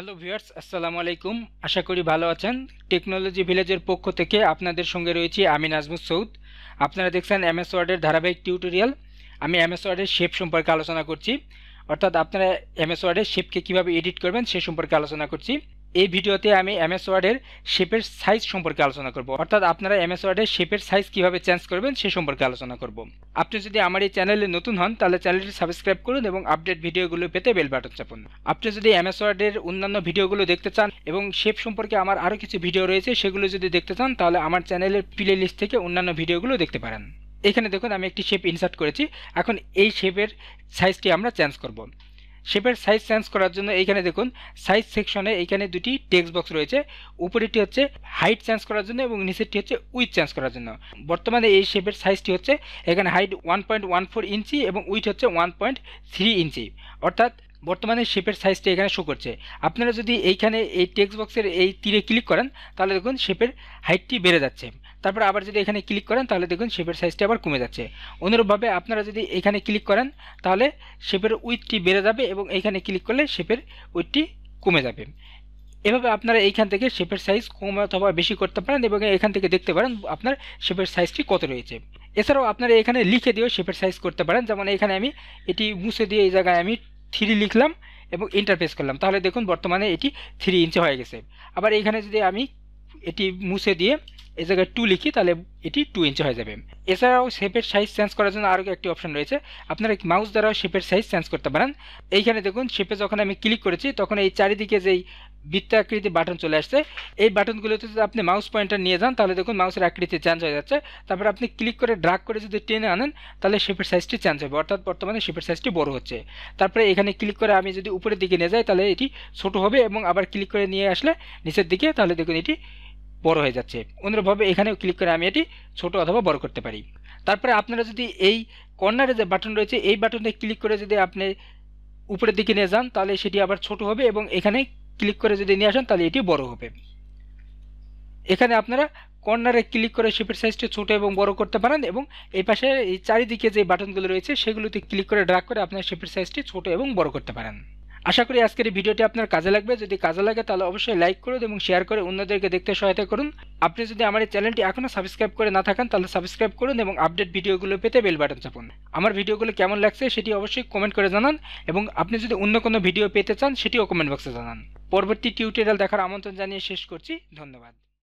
hello viewers আসসালামু আলাইকুম আশা করি ভালো আছেন টেকনোলজি ভিলেজের পক্ষ থেকে আপনাদের সঙ্গে রয়েছি আমি নাজমুস সৌদ আপনারা দেখছেন এমএস ওয়ার্ডের ধারাবাহিক টিউটোরিয়াল আমি এমএস ওয়ার্ডের শেপ সম্পর্কে আলোচনা করছি অর্থাৎ আপনারা এমএস ওয়ার্ডের শেপকে কীভাবে এডিট করবেন সে সম্পর্কে আলোচনা করছি এই ভিডিওতে আমি এমএস ওয়ার্ডের শেপের সাইজ সম্পর্কে আলোচনা করব অর্থাৎ আপনারা এমএস ওয়ার্ডের শেপের সাইজ কীভাবে চেঞ্জ করবেন সে সম্পর্কে আলোচনা করব আপনি যদি আমার এই চ্যানেলে নতুন হন তাহলে চ্যানেলটি সাবস্ক্রাইব করুন এবং আপডেট ভিডিওগুলো পেতে বেল বাটন চাপুন আপনি যদি এমএস ওয়ার্ডের অন্যান্য ভিডিওগুলো দেখতে চান এবং শেপ সম্পর্কে আমার আরও কিছু ভিডিও রয়েছে সেগুলো যদি দেখতে চান তাহলে আমার চ্যানেলের প্লে লিস্ট থেকে অন্যান্য ভিডিওগুলো দেখতে পারেন এখানে দেখুন আমি একটি শেপ ইনসার্ট করেছি এখন এই শেপের সাইজটি আমরা চেঞ্জ করব শেপের সাইজ চেঞ্জ করার জন্য এইখানে দেখুন সাইজ সেকশনে এইখানে দুটি টেক্সট বক্স রয়েছে উপরেটি হচ্ছে হাইট চেঞ্জ করার জন্য এবং নিচেরটি হচ্ছে উইথ চেঞ্জ করার জন্য বর্তমানে এই শেপের সাইজটি হচ্ছে এখানে height one point one four inch এবং উইথ হচ্ছে ওয়ান পয়েন্ট থ্রি ইঞ্চি অর্থাৎ বর্তমানে শেপের সাইজটি এখানে শো করছে আপনারা যদি এইখানে এই টেক্সট বক্সের এই তীরে ক্লিক করেন তাহলে দেখুন শেপের হাইটটি বেড়ে যাচ্ছে তারপর আবার যদি এখানে ক্লিক করেন তাহলে দেখুন শেপের সাইজটি আবার কমে যাচ্ছে অনুরূপভাবে আপনারা যদি এখানে ক্লিক করেন তাহলে শেপের উইথটি বেড়ে যাবে এবং এখানে ক্লিক করলে শেপের উইথটি কমে যাবে এভাবে আপনারা এইখান থেকে শেপের সাইজ কম অথবা বেশি করতে পারেন এবং এখান থেকে দেখতে পারেন আপনার শেপের সাইজটি কত রয়েছে এছাড়াও আপনারা এখানে লিখে দিয়েও শেপের সাইজ করতে পারেন যেমন এখানে আমি এটি মুছে দিয়ে এই জায়গায় আমি থ্রি লিখলাম এবং ইন্টারপ্রেস করলাম তাহলে দেখুন বর্তমানে এটি থ্রি ইঞ্চি হয়ে গেছে আবার এখানে যদি আমি এটি মুছে দিয়ে এ জায়গায় টু লিখি তাহলে এটি টু ইঞ্চি হয়ে যাবে এছাড়াও শেপের সাইজ চেঞ্জ করার জন্য আরও একটি অপশন রয়েছে আপনারা মাউস দ্বারাও শেপের সাইজ চেঞ্জ করতে পারেন এইখানে দেখুন শেপে যখন আমি ক্লিক করেছি তখন এই চারিদিকে যেই বৃত্তাকৃতি বাটন চলে আসছে এই বাটনগুলোতে যদি আপনি মাউস পয়েন্টার নিয়ে যান তাহলে দেখুন মাউসের আকৃতি চেঞ্জ হয়ে যাচ্ছে তারপর আপনি ক্লিক করে ড্রাগ করে যদি টেনে আনেন তাহলে শেপের সাইজটি চেঞ্জ হবে অর্থাৎ বর্তমানে শেপের সাইজটি বড় হচ্ছে তারপরে এখানে ক্লিক করে আমি যদি উপরের দিকে নিয়ে যাই তাহলে এটি ছোট হবে এবং আবার ক্লিক করে নিয়ে আসলে নিচের দিকে তাহলে দেখুন এটি বড় হয়ে যাচ্ছে অনুরূপভাবে এখানেও ক্লিক করে আমি এটি ছোট অথবা বড় করতে পারি তারপরে আপনারা যদি এই কর্নারে যে বাটন রয়েছে এই বাটনে ক্লিক করে যদি আপনি উপরের দিকে নিয়ে যান তাহলে সেটি আবার ছোট হবে এবং এখানে ক্লিক করে যদি নিয়ে আসেন তাহলে এটি বড় হবে এখানে আপনারা কর্নারে ক্লিক করে শেপের সাইজটি ছোটো এবং বড় করতে পারেন এবং এই পাশে এই চারিদিকে যে বাটনগুলো রয়েছে সেগুলোতে ক্লিক করে ড্রাগ করে আপনার শেপের সাইজটি ছোটো এবং বড় করতে পারেন আশা করি আজকের এই ভিডিওটি আপনার কাজে লাগবে যদি কাজে লাগে তাহলে অবশ্যই লাইক করুন এবং শেয়ার করে অন্যদেরকে দেখতে সহায়তা করুন আপনি যদি আমার এই চ্যানেলটি এখনও সাবস্ক্রাইব করে না থাকেন তাহলে সাবস্ক্রাইব করুন এবং আপডেট ভিডিওগুলো পেতে বেল বাটন চাপুন আমার ভিডিওগুলো কেমন লাগছে সেটি অবশ্যই কমেন্ট করে জানান এবং আপনি যদি অন্য কোনো ভিডিও পেতে চান সেটিও কমেন্ট বক্সে জানান পরবর্তী টিউটোরিয়াল দেখার আমন্ত্রণ জানিয়ে শেষ করছি ধন্যবাদ